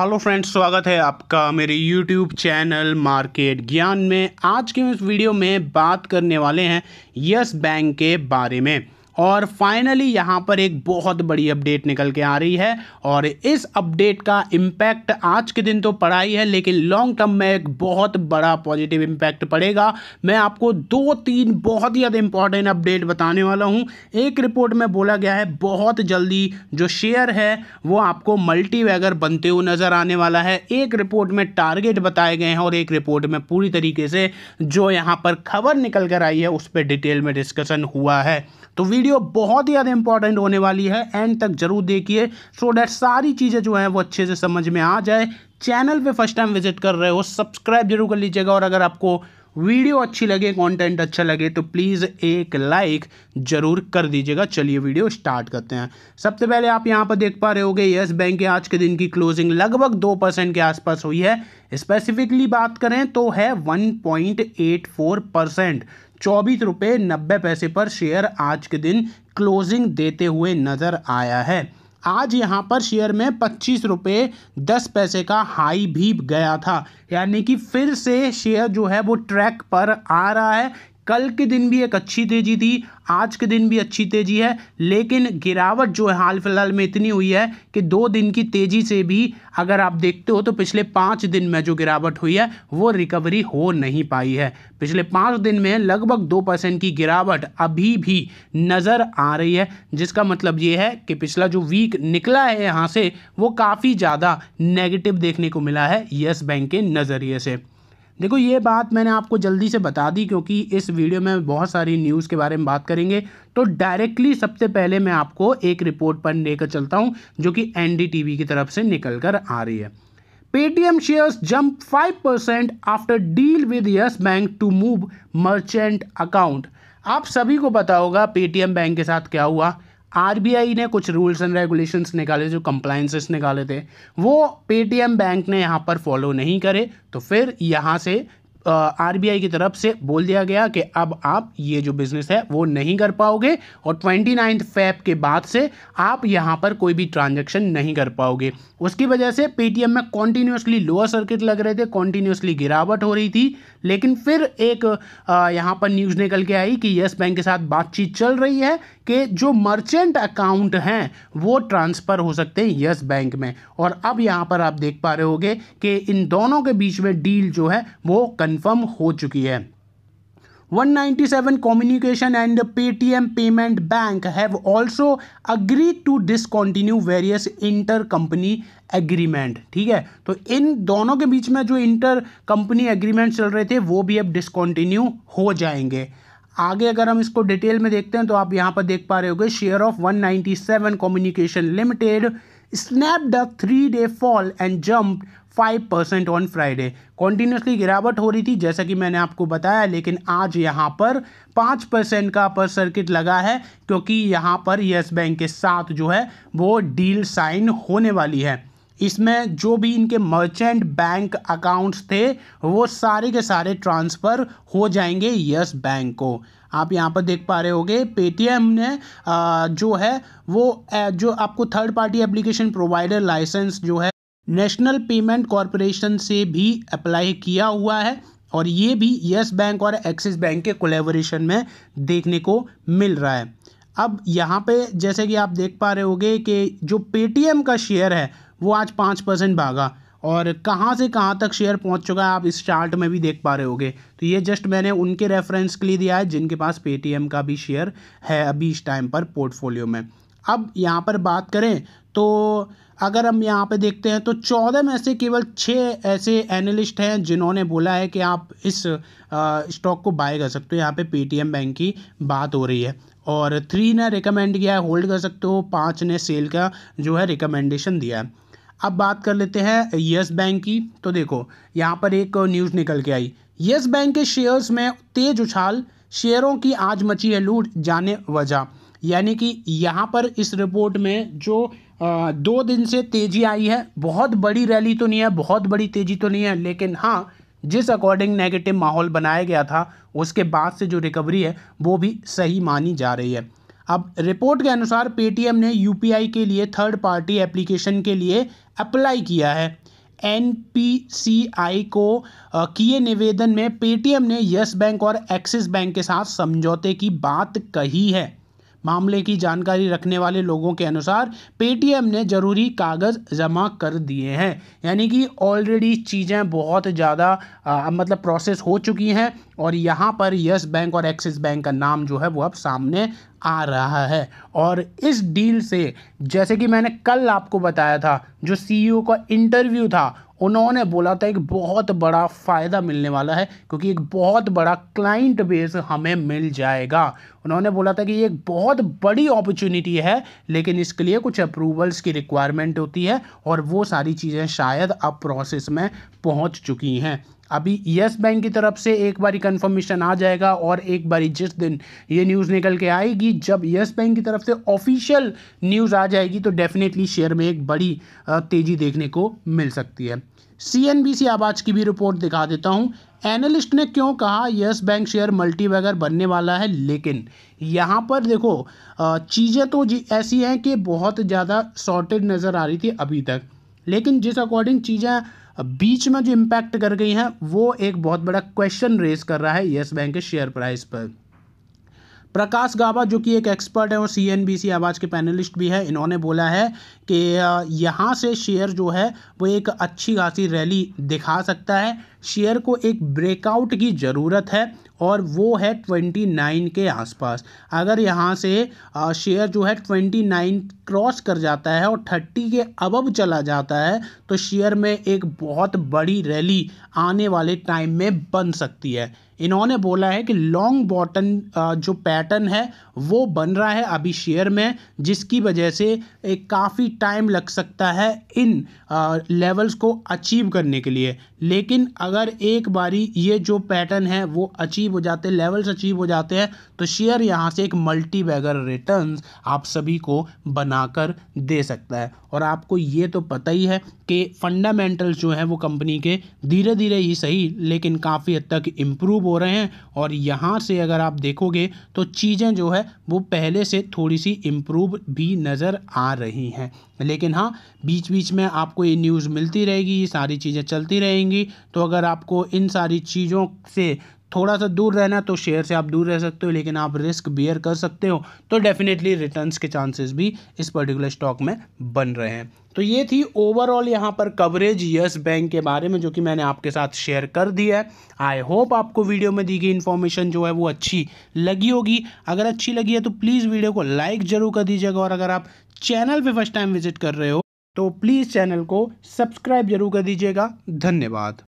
hello friends स्वागत है आपका मेरे यूट्यूब चैनल मार्केट ज्ञान में आज के इस वीडियो में बात करने वाले हैं यस बैंक के बारे में और फाइनली यहाँ पर एक बहुत बड़ी अपडेट निकल के आ रही है और इस अपडेट का इम्पैक्ट आज के दिन तो पड़ा ही है लेकिन लॉन्ग टर्म में एक बहुत बड़ा पॉजिटिव इम्पैक्ट पड़ेगा मैं आपको दो तीन बहुत ही ज़्यादा इंपॉर्टेंट अपडेट बताने वाला हूँ एक रिपोर्ट में बोला गया है बहुत जल्दी जो शेयर है वो आपको मल्टी वैगर बनते हुए नज़र आने वाला है एक रिपोर्ट में टारगेट बताए गए हैं और एक रिपोर्ट में पूरी तरीके से जो यहाँ पर खबर निकल कर आई है उस पर डिटेल में डिस्कशन हुआ है तो वी वीडियो बहुत ही ज़्यादा इंपॉर्टेंट होने वाली है एंड तक जरूर देखिए सो डैट सारी चीज़ें जो हैं वो अच्छे से समझ में आ जाए चैनल पे फर्स्ट टाइम विजिट कर रहे हो सब्सक्राइब जरूर कर लीजिएगा और अगर आपको वीडियो अच्छी लगे कंटेंट अच्छा लगे तो प्लीज़ एक लाइक जरूर कर दीजिएगा चलिए वीडियो स्टार्ट करते हैं सबसे पहले आप यहाँ पर देख पा रहे होगे यस बैंक के आज के दिन की क्लोजिंग लगभग दो परसेंट के आसपास हुई है स्पेसिफिकली बात करें तो है one point eight four percent चौबीस रुपये नब्बे पैसे पर शेयर आज के दिन क्लोजिंग देते हुए नज़र आया है आज यहाँ पर शेयर में पच्चीस रुपये दस पैसे का हाई भी गया था यानी कि फिर से शेयर जो है वो ट्रैक पर आ रहा है कल के दिन भी एक अच्छी तेज़ी थी आज के दिन भी अच्छी तेज़ी है लेकिन गिरावट जो है हाल फिलहाल में इतनी हुई है कि दो दिन की तेज़ी से भी अगर आप देखते हो तो पिछले पाँच दिन में जो गिरावट हुई है वो रिकवरी हो नहीं पाई है पिछले पाँच दिन में लगभग दो परसेंट की गिरावट अभी भी नज़र आ रही है जिसका मतलब ये है कि पिछला जो वीक निकला है यहाँ से वो काफ़ी ज़्यादा नेगेटिव देखने को मिला है येस बैंक के नज़रिए से देखो ये बात मैंने आपको जल्दी से बता दी क्योंकि इस वीडियो में बहुत सारी न्यूज़ के बारे में बात करेंगे तो डायरेक्टली सबसे पहले मैं आपको एक रिपोर्ट पर लेकर चलता हूँ जो कि एन की तरफ से निकल कर आ रही है Paytm shares jump 5 percent after deal with Yes Bank to move merchant account आप सभी को पता होगा पेटीएम बैंक के साथ क्या हुआ आरबीआई ने कुछ रूल्स एंड रेगुलेशंस निकाले जो कंप्लाइंसेस निकाले थे वो पेटीएम बैंक ने यहाँ पर फॉलो नहीं करे तो फिर यहाँ से आर uh, की तरफ से बोल दिया गया कि अब आप ये जो बिज़नेस है वो नहीं कर पाओगे और ट्वेंटी नाइन्थ फैप के बाद से आप यहाँ पर कोई भी ट्रांजैक्शन नहीं कर पाओगे उसकी वजह से पेटीएम में कॉन्टीन्यूसली लोअर सर्किट लग रहे थे कॉन्टीन्यूसली गिरावट हो रही थी लेकिन फिर एक यहाँ पर न्यूज़ निकल के आई कि येस बैंक के साथ बातचीत चल रही है आपके जो मर्चेंट अकाउंट हैं वो ट्रांसफ़र हो सकते हैं यस बैंक में और अब यहाँ पर आप देख पा रहे होगे कि इन दोनों के बीच में डील जो है वो कंफर्म हो चुकी है 197 communication and paytm payment bank have also agreed to discontinue various intercompany agreement ठीक है तो इन दोनों के बीच में जो इंटर कंपनी एग्रीमेंट चल रहे थे वो भी अब डिसकॉन्टिन्यू हो जाएंगे आगे अगर हम इसको डिटेल में देखते हैं तो आप यहाँ पर देख पा रहे गए share of 197 communication limited snap the three day fall and jump five percent on Friday continuously गिरावट हो रही थी जैसा कि मैंने आपको बताया लेकिन आज यहाँ पर पाँच परसेंट का पर सर्किट लगा है क्योंकि यहाँ पर येस बैंक के साथ जो है वो डील साइन होने वाली है इसमें जो भी इनके मर्चेंट बैंक अकाउंट्स थे वो सारे के सारे ट्रांसफ़र हो जाएंगे यस बैंक को आप यहाँ पर देख पा रहे होगे पेटीएम ने जो है वो जो आपको third party application provider licence जो है नेशनल पेमेंट कॉरपोरेशन से भी अप्लाई किया हुआ है और ये भी यस बैंक और एक्सिस बैंक के कोलेबोरेशन में देखने को मिल रहा है अब यहाँ पे जैसे कि आप देख पा रहे होगे कि जो पेटीएम का शेयर है वो आज पाँच परसेंट भागा और कहाँ से कहाँ तक शेयर पहुँच चुका है आप इस चार्ट में भी देख पा रहे होगे तो ये जस्ट मैंने उनके रेफरेंस के लिए दिया है जिनके पास पेटीएम का भी शेयर है अभी इस टाइम पर पोर्टफोलियो में अब यहाँ पर बात करें तो अगर हम यहाँ पे देखते हैं तो चौदह में से केवल छः ऐसे एनालिस्ट हैं जिन्होंने बोला है कि आप इस स्टॉक को बाय कर सकते हो यहाँ पे पेटीएम बैंक की बात हो रही है और थ्री ने रिकमेंड किया है होल्ड कर सकते हो पाँच ने सेल का जो है रिकमेंडेशन दिया है अब बात कर लेते हैं यस बैंक की तो देखो यहाँ पर एक न्यूज़ निकल के आई येस बैंक के शेयर्स में तेज उछाल शेयरों की आज मची है लूट जाने वजह यानी कि यहाँ पर इस रिपोर्ट में जो दो दिन से तेज़ी आई है बहुत बड़ी रैली तो नहीं है बहुत बड़ी तेज़ी तो नहीं है लेकिन हाँ जिस अकॉर्डिंग नेगेटिव माहौल बनाया गया था उसके बाद से जो रिकवरी है वो भी सही मानी जा रही है अब रिपोर्ट के अनुसार पेटीएम ने यू के लिए थर्ड पार्टी एप्लीकेशन के लिए अप्लाई किया है एन को किए निवेदन में पेटीएम ने यस बैंक और एक्सिस बैंक के साथ समझौते की बात कही है मामले की जानकारी रखने वाले लोगों के अनुसार पेटीएम ने ज़रूरी कागज़ जमा कर दिए हैं यानी कि ऑलरेडी चीज़ें बहुत ज़्यादा मतलब प्रोसेस हो चुकी हैं और यहाँ पर यस बैंक और एक्सिस बैंक का नाम जो है वो अब सामने आ रहा है और इस डील से जैसे कि मैंने कल आपको बताया था जो सीईओ e का इंटरव्यू था उन्होंने बोला था एक बहुत बड़ा फ़ायदा मिलने वाला है क्योंकि एक बहुत बड़ा क्लाइंट बेस हमें मिल जाएगा उन्होंने बोला था कि ये एक बहुत बड़ी अपॉर्चुनिटी है लेकिन इसके लिए कुछ अप्रूवल्स की रिक्वायरमेंट होती है और वो सारी चीज़ें शायद अब प्रोसेस में पहुंच चुकी हैं अभी यस बैंक की तरफ से एक बारी कंफर्मेशन आ जाएगा और एक बारी जिस दिन ये न्यूज़ निकल के आएगी जब यस बैंक की तरफ से ऑफिशियल न्यूज़ आ जाएगी तो डेफिनेटली शेयर में एक बड़ी तेज़ी देखने को मिल सकती है सी आवाज़ की भी रिपोर्ट दिखा देता हूँ एनालिस्ट ने क्यों कहा यस बैंक शेयर मल्टीबैगर बनने वाला है लेकिन यहाँ पर देखो चीज़ें तो जी ऐसी हैं कि बहुत ज़्यादा शॉर्टेज नज़र आ रही थी अभी तक लेकिन जिस अकॉर्डिंग चीज़ें बीच में जो इम्पैक्ट कर गई हैं वो एक बहुत बड़ा क्वेश्चन रेज कर रहा है येस बैंक के शेयर प्राइस पर प्रकाश गाबा जो कि एक एक्सपर्ट है और सी एन बी सी आवाज़ के पैनलिस्ट भी है इन्होंने बोला है कि यहाँ से शेयर जो है वो एक अच्छी खासी रैली दिखा सकता है शेयर को एक ब्रेकआउट की ज़रूरत है और वो है ट्वेंटी नाइन के आसपास अगर यहाँ से शेयर जो है ट्वेंटी नाइन क्रॉस कर जाता है और थर्टी के अबब चला जाता है तो शेयर में एक बहुत बड़ी रैली आने वाले टाइम में बन सकती है इन्होंने बोला है कि लॉन्ग बॉटन जो पैटर्न है वो बन रहा है अभी शेयर में जिसकी वजह से एक काफ़ी टाइम लग सकता है इन लेवल्स को अचीव करने के लिए लेकिन अगर एक बारी ये जो पैटर्न है वो अचीव अचीव हो जाते हैं लेवल्स अचीव हो जाते हैं तो शेयर यहाँ से एक मल्टी बैगर रिटर्न आप सभी को बनाकर दे सकता है और आपको ये तो पता ही है कि फंडामेंटल्स जो हैं वो कंपनी के धीरे धीरे ही सही लेकिन काफ़ी हद तक इम्प्रूव हो रहे हैं और यहाँ से अगर आप देखोगे तो चीज़ें जो है वो पहले से थोड़ी सी इम्प्रूव भी नज़र आ रही हैं लेकिन हाँ बीच बीच में आपको ये न्यूज़ मिलती रहेगी ये सारी चीज़ें चलती रहेंगी तो अगर आपको इन सारी चीज़ों से थोड़ा सा दूर रहना तो शेयर से आप दूर रह सकते हो लेकिन आप रिस्क बियर कर सकते हो तो डेफिनेटली रिटर्न्स के चांसेस भी इस पर्टिकुलर स्टॉक में बन रहे हैं तो ये थी ओवरऑल यहाँ पर कवरेज यस बैंक के बारे में जो कि मैंने आपके साथ शेयर कर दिया है आई होप आपको वीडियो में दी गई इन्फॉर्मेशन जो है वो अच्छी लगी होगी अगर अच्छी लगी है तो प्लीज़ वीडियो को लाइक जरूर कर दीजिएगा और अगर आप चैनल पर फर्स्ट टाइम विजिट कर रहे हो तो प्लीज़ चैनल को सब्सक्राइब जरूर कर दीजिएगा धन्यवाद